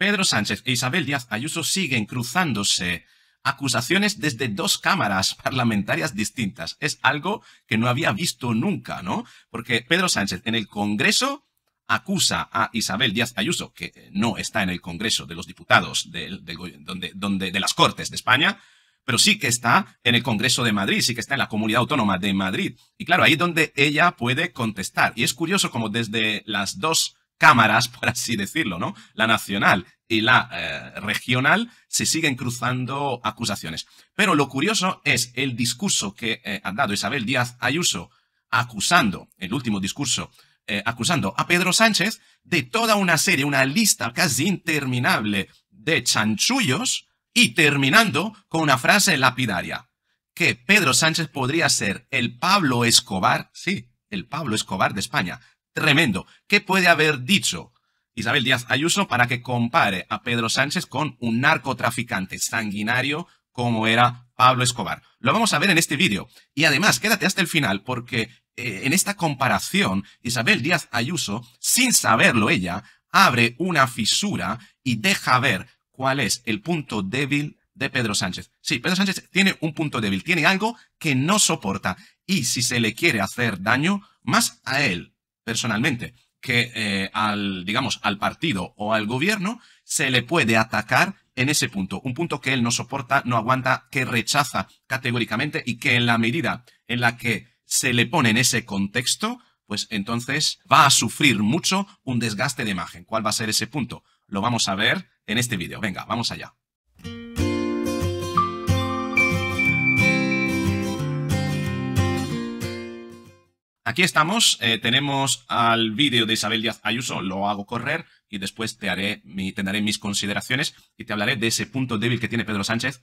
Pedro Sánchez e Isabel Díaz Ayuso siguen cruzándose acusaciones desde dos cámaras parlamentarias distintas. Es algo que no había visto nunca, ¿no? Porque Pedro Sánchez en el Congreso acusa a Isabel Díaz Ayuso, que eh, no está en el Congreso de los Diputados de, donde, de las Cortes de España, pero sí que está en el Congreso de Madrid, sí que está en la Comunidad Autónoma de Madrid. Y claro, ahí es donde ella puede contestar. Y es curioso como desde las dos cámaras, por así decirlo, ¿no? La nacional y la eh, regional se siguen cruzando acusaciones. Pero lo curioso es el discurso que eh, ha dado Isabel Díaz Ayuso acusando, el último discurso, eh, acusando a Pedro Sánchez de toda una serie, una lista casi interminable de chanchullos y terminando con una frase lapidaria, que Pedro Sánchez podría ser el Pablo Escobar, sí, el Pablo Escobar de España, tremendo. ¿Qué puede haber dicho Isabel Díaz Ayuso para que compare a Pedro Sánchez con un narcotraficante sanguinario como era Pablo Escobar? Lo vamos a ver en este vídeo. Y además, quédate hasta el final porque eh, en esta comparación, Isabel Díaz Ayuso, sin saberlo ella, abre una fisura y deja ver cuál es el punto débil de Pedro Sánchez. Sí, Pedro Sánchez tiene un punto débil, tiene algo que no soporta y si se le quiere hacer daño, más a él personalmente que eh, al, digamos, al partido o al gobierno se le puede atacar en ese punto, un punto que él no soporta, no aguanta, que rechaza categóricamente y que en la medida en la que se le pone en ese contexto, pues entonces va a sufrir mucho un desgaste de imagen. ¿Cuál va a ser ese punto? Lo vamos a ver en este vídeo. Venga, vamos allá. Aquí estamos, eh, tenemos al vídeo de Isabel Díaz Ayuso, lo hago correr y después te, haré te daré mis consideraciones y te hablaré de ese punto débil que tiene Pedro Sánchez,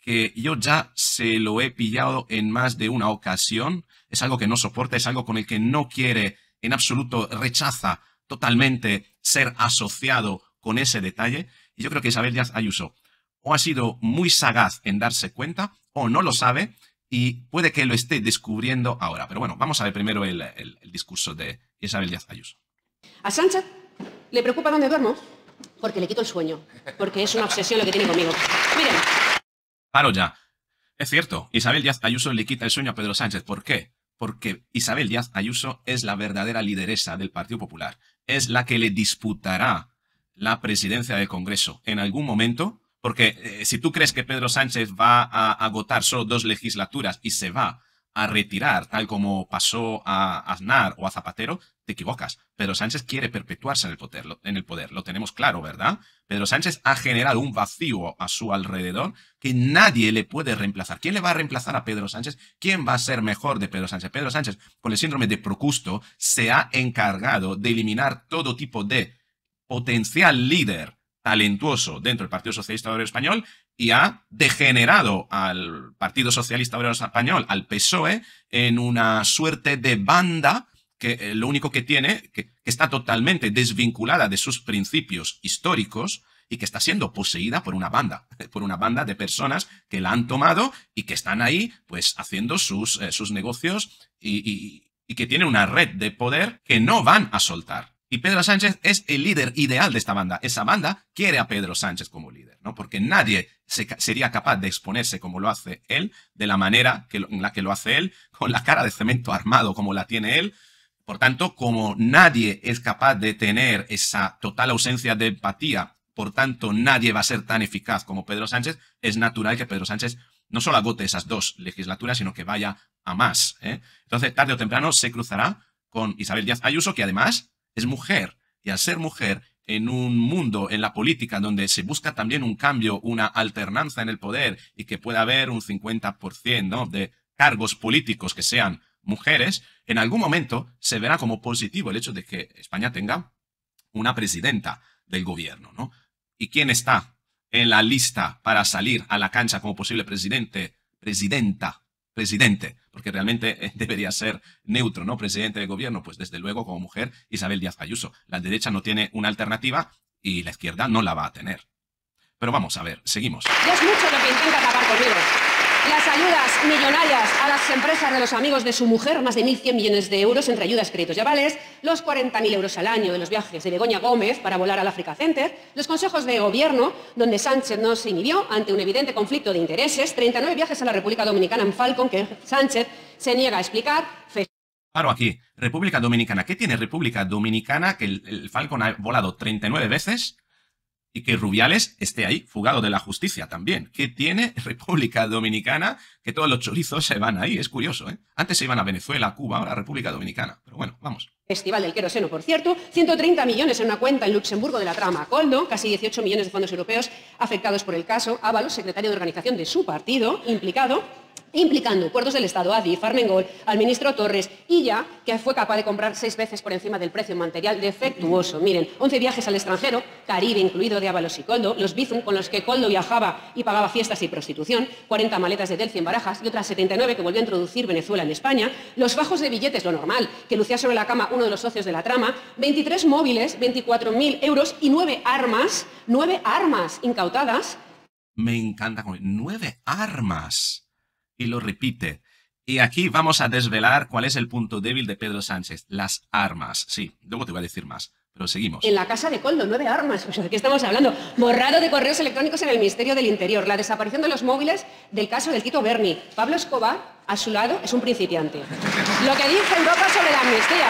que yo ya se lo he pillado en más de una ocasión, es algo que no soporta, es algo con el que no quiere en absoluto, rechaza totalmente ser asociado con ese detalle. Y yo creo que Isabel Díaz Ayuso o ha sido muy sagaz en darse cuenta o no lo sabe y puede que lo esté descubriendo ahora. Pero bueno, vamos a ver primero el, discurso de Isabel Díaz Ayuso. A Sánchez le preocupa dónde duermo porque le quito el sueño, porque es una obsesión lo que tiene conmigo. Miren. Paro ya. Es cierto, Isabel Díaz Ayuso le quita el sueño a Pedro Sánchez. ¿Por qué? Porque Isabel Díaz Ayuso es la verdadera lideresa del Partido Popular. Es la que le disputará la presidencia del Congreso en algún momento porque eh, si tú crees que Pedro Sánchez va a agotar solo dos legislaturas y se va a retirar, tal como pasó a Aznar o a Zapatero, te equivocas. Pedro Sánchez quiere perpetuarse en el, poder, lo, en el poder, lo tenemos claro, ¿verdad? Pedro Sánchez ha generado un vacío a su alrededor que nadie le puede reemplazar. ¿Quién le va a reemplazar a Pedro Sánchez? ¿Quién va a ser mejor de Pedro Sánchez? Pedro Sánchez, con el síndrome de Procusto, se ha encargado de eliminar todo tipo de potencial líder talentuoso dentro del Partido Socialista Obrero Español y ha degenerado al Partido Socialista Obrero Español, al PSOE, en una suerte de banda que eh, lo único que tiene, que, está totalmente desvinculada de sus principios históricos, y que está siendo poseída por una banda, por una banda de personas que la han tomado y que están ahí, pues, haciendo sus, eh, sus negocios y, y, que tienen una red de poder que no van a soltar. Y Pedro Sánchez es el líder ideal de esta banda. Esa banda quiere a Pedro Sánchez como líder, ¿no? Porque nadie sería capaz de exponerse como lo hace él, de la manera en la que lo hace él, con la cara de cemento armado como la tiene él. Por tanto, como nadie es capaz de tener esa total ausencia de empatía, por tanto, nadie va a ser tan eficaz como Pedro Sánchez, es natural que Pedro Sánchez no solo agote esas dos legislaturas, sino que vaya a más. ¿eh? Entonces, tarde o temprano se cruzará con Isabel Díaz Ayuso, que además es mujer. Y al ser mujer, en un mundo, en la política, donde se busca también un cambio, una alternanza en el poder y que pueda haber un 50% de cargos políticos que sean mujeres, en algún momento se verá como positivo el hecho de que España tenga una presidenta del gobierno. ¿no? ¿Y quién está en la lista para salir a la cancha como posible presidente, presidenta presidente, porque realmente eh, debería ser neutro, ¿no? Presidente de gobierno, pues desde luego como mujer Isabel Díaz Ayuso. La derecha no tiene una alternativa y la izquierda no la va a tener. Pero vamos a ver, seguimos. Las ayudas millonarias a las empresas de los amigos de su mujer, más de 1.100 millones de euros entre ayudas, créditos y avales, los 40.000 euros al año de los viajes de Begoña Gómez para volar al Africa Center, los consejos de gobierno, donde Sánchez no se inhibió ante un evidente conflicto de intereses, 39 viajes a la República Dominicana en Falcon que Sánchez se niega a explicar. Paro aquí. República Dominicana. ¿Qué tiene República Dominicana que el, el Falcon ha volado 39 veces? y que Rubiales esté ahí, fugado de la justicia también. ¿Qué tiene República Dominicana? Que todos los chorizos se van ahí, es curioso, ¿eh? Antes se iban a Venezuela, Cuba, ahora a República Dominicana. Pero bueno, vamos. Festival del Queroseno, por cierto, 130 millones en una cuenta en Luxemburgo de la trama Coldo, casi 18 millones de fondos europeos afectados por el caso, Ábalos, secretario de organización de su partido, implicado, implicando puertos del Estado, Adi, Farmengol, al ministro Torres y ya, que fue capaz de comprar seis veces por encima del precio material defectuoso. Miren, 11 viajes al extranjero, Caribe incluido de Ábalos y Coldo, los Bizum con los que Coldo viajaba y pagaba fiestas y prostitución, 40 maletas de Delci en Barajas y otras 79 que volvió a introducir Venezuela en España, los bajos de billetes, lo normal, que lucía sobre la cama uno de los socios de la trama, 23 móviles, 24.000 euros y nueve armas, nueve armas incautadas. Me encanta, nueve armas y lo repite. Y aquí vamos a desvelar cuál es el punto débil de Pedro Sánchez, las armas. Sí, luego te voy a decir más, pero seguimos. En la casa de Coldo, no armas. O ¿de qué estamos hablando? Borrado de correos electrónicos en el Ministerio del Interior, la desaparición de los móviles del caso del Tito Berni. Pablo Escobar, a su lado, es un principiante. Lo que dice Europa sobre la amnistía.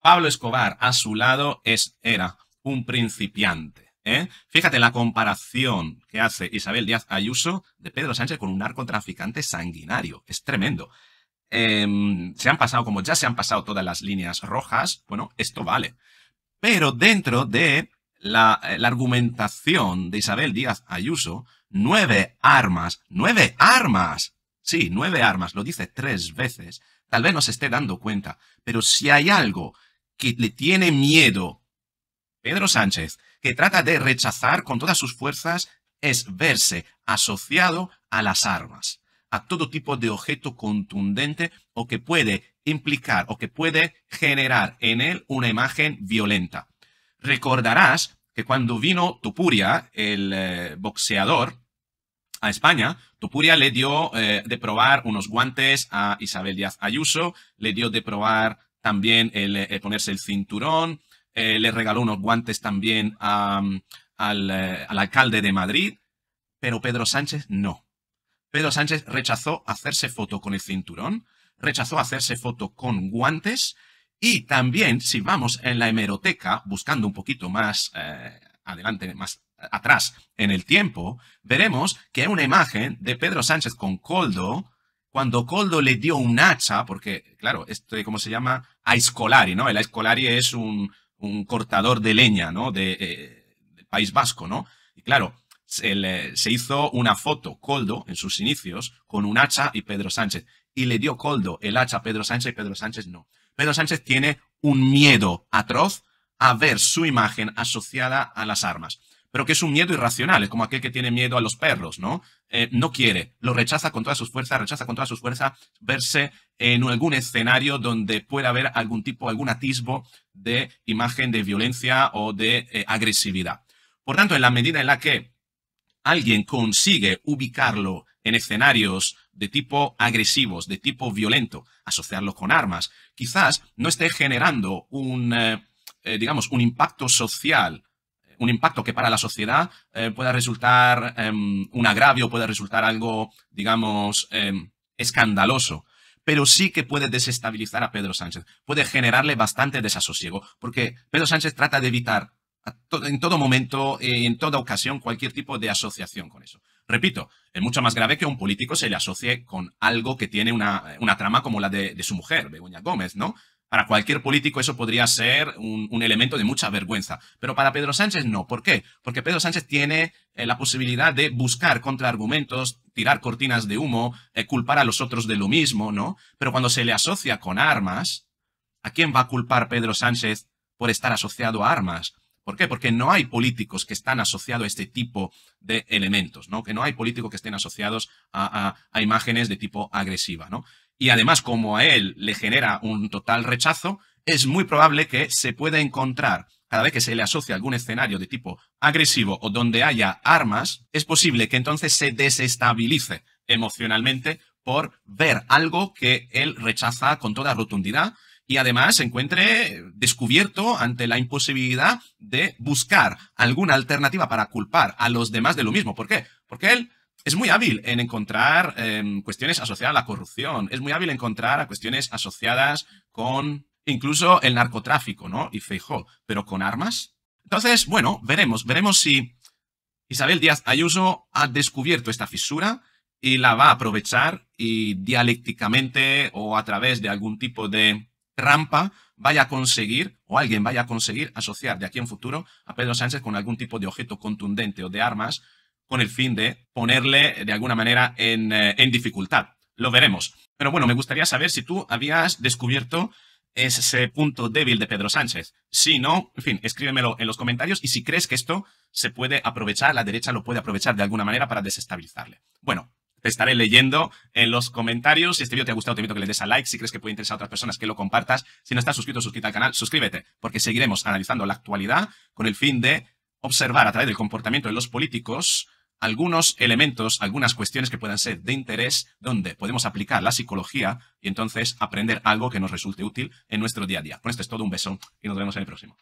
Pablo Escobar, a su lado, es, era un principiante. ¿eh? Fíjate la comparación que hace Isabel Díaz Ayuso de Pedro Sánchez con un narcotraficante sanguinario. Es tremendo. Em, se han pasado, como ya se han pasado todas las líneas rojas, bueno, esto vale. Pero dentro de la, eh, la argumentación de Isabel Díaz Ayuso, nueve armas, nueve armas. Sí, nueve armas, lo dice tres veces. Tal vez no se esté dando cuenta, pero si hay algo que le tiene miedo Pedro Sánchez que trata de rechazar con todas sus fuerzas es verse asociado a las armas, a todo tipo de objeto contundente o que puede implicar o que puede generar en él una imagen violenta. Recordarás que cuando vino Tupuria, el eh, boxeador, a España, Tupuria le dio eh, de probar unos guantes a Isabel Díaz Ayuso, le dio de probar también el eh, ponerse el cinturón, eh, le regaló unos guantes también mm, eh, al, alcalde de Madrid, pero Pedro Sánchez no. Pedro Sánchez rechazó hacerse foto con el cinturón, rechazó hacerse foto con guantes y también, si vamos en la hemeroteca, buscando un poquito más eh, adelante, más atrás en el tiempo, veremos que hay una imagen de Pedro Sánchez con Coldo, cuando Coldo le dio un hacha, porque, claro, este, ¿cómo se llama? a Escolari, ¿no? El Escolari es un, un cortador de leña, ¿no? De, eh, del País Vasco, ¿no? Y claro, se, se, hizo una foto, Coldo, en sus inicios, con un hacha y Pedro Sánchez. Y le dio Coldo el hacha a Pedro Sánchez y Pedro Sánchez no. Pedro Sánchez tiene un miedo atroz a ver su imagen asociada a las armas pero que es un miedo irracional, es como aquel que tiene miedo a los perros, ¿no? Eh, no quiere, lo rechaza con todas sus fuerzas, rechaza con todas sus fuerzas verse en algún escenario donde pueda haber algún tipo, algún atisbo de imagen de violencia o de eh, agresividad. Por tanto, en la medida en la que alguien consigue ubicarlo en escenarios de tipo agresivos, de tipo violento, asociarlo con armas, quizás no esté generando un, eh, digamos, un impacto social un impacto que para la sociedad eh, pueda resultar em, un agravio, puede resultar algo, digamos, em, escandaloso. Pero sí que puede desestabilizar a Pedro Sánchez, puede generarle bastante desasosiego, porque Pedro Sánchez trata de evitar en todo momento, eh, en toda ocasión, cualquier tipo de asociación con eso. Repito, es mucho más grave que un político se le asocie con algo que tiene una, una trama como la de, de su mujer, Begoña Gómez, ¿no? Para cualquier político eso podría ser un, elemento de mucha vergüenza, pero para Pedro Sánchez no. ¿Por qué? Porque Pedro Sánchez tiene eh, la posibilidad de buscar contraargumentos, tirar cortinas de humo, eh, culpar a los otros de lo mismo, ¿no? Pero cuando se le asocia con armas, ¿a quién va a culpar Pedro Sánchez por estar asociado a armas? ¿Por qué? Porque no hay políticos que están asociados a este tipo de elementos, ¿no? Que no hay políticos que estén asociados a imágenes de tipo agresiva, ¿no? y además como a él le genera un total rechazo, es muy probable que se pueda encontrar cada vez que se le asocia algún escenario de tipo agresivo o donde haya armas, es posible que entonces se desestabilice emocionalmente por ver algo que él rechaza con toda rotundidad y además se encuentre descubierto ante la imposibilidad de buscar alguna alternativa para culpar a los demás de lo mismo. ¿Por qué? Porque él es muy hábil en encontrar em, cuestiones asociadas a la corrupción, es muy hábil encontrar cuestiones asociadas con incluso el narcotráfico, ¿no? Y Feijó, pero con armas. Entonces, bueno, veremos, veremos si Isabel Díaz Ayuso ha descubierto esta fisura y la va a aprovechar y dialécticamente o a través de algún tipo de trampa vaya a conseguir o alguien vaya a conseguir asociar de aquí en futuro a Pedro Sánchez con algún tipo de objeto contundente o de armas con el fin de ponerle de alguna manera eh, en, dificultad. Lo veremos. Pero bueno, me gustaría saber si tú habías descubierto ese punto débil de Pedro Sánchez. Si no, en fin, escríbemelo en los comentarios y si crees que esto se puede aprovechar, la derecha lo puede aprovechar de alguna manera para desestabilizarle. Bueno, te estaré leyendo en los comentarios. Si este vídeo te ha gustado, te invito a que le des a like. Si crees que puede interesar a otras personas, que lo compartas. Si no estás suscrito, suscríbete al canal, suscríbete, porque seguiremos analizando la actualidad con el fin de observar a través del comportamiento de los políticos algunos elementos, algunas cuestiones que puedan ser de interés, donde podemos aplicar la psicología y entonces aprender algo que nos resulte útil en nuestro día a día. Con esto es todo, un beso y nos vemos en el próximo.